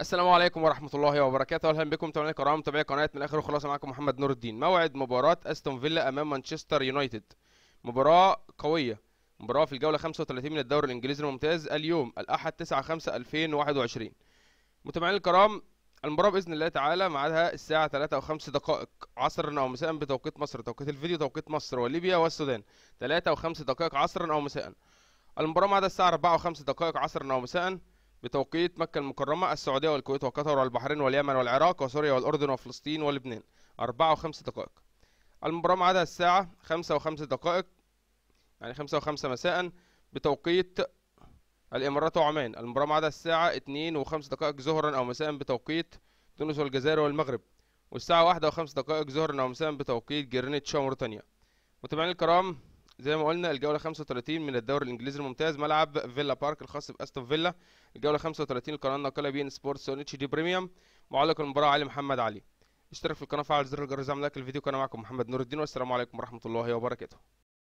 السلام عليكم ورحمه الله وبركاته اهلا بكم متابعينا الكرام متابعي قناه من الاخر وخلاص معكم محمد نور الدين موعد مباراه استون فيلا امام مانشستر يونايتد مباراه قويه مباراه في الجوله 35 من الدوري الانجليزي الممتاز اليوم الاحد 9 5 2021 متابعينا الكرام المباراه باذن الله تعالى ميعادها الساعه 3 و5 دقائق عصرا او مساء بتوقيت مصر توقيت الفيديو توقيت مصر وليبيا والسودان 3 و5 دقائق عصرا او مساء المباراه ميعادها الساعه 4 و5 دقائق عصرا او مساء بتوقيت مكة المكرمة السعودية والكويت وقطر والبحرين واليمن والعراق وسوريا والأردن وفلسطين ولبنان أربعة وخمس دقائق المباراة ميعادها الساعة خمسة وخمس دقائق يعني خمسة وخمسة مساء بتوقيت الإمارات وعمان المباراة ميعادها الساعة اتنين وخمس دقائق ظهرا أو مساء بتوقيت تونس والجزائر والمغرب والساعة واحدة وخمس دقائق ظهرا أو مساء بتوقيت جرينتش وموريتانيا متابعينا الكرام زي ما قلنا الجوله 35 من الدوري الانجليزي الممتاز ملعب فيلا بارك الخاص باستون فيلا الجوله 35 القناه الناقله بي ان سبورتس اتش دي بريميوم معلق المباراه علي محمد علي اشترك في القناه فعل زر الجرس زي لايك الفيديو كان معكم محمد نور الدين والسلام عليكم ورحمه الله وبركاته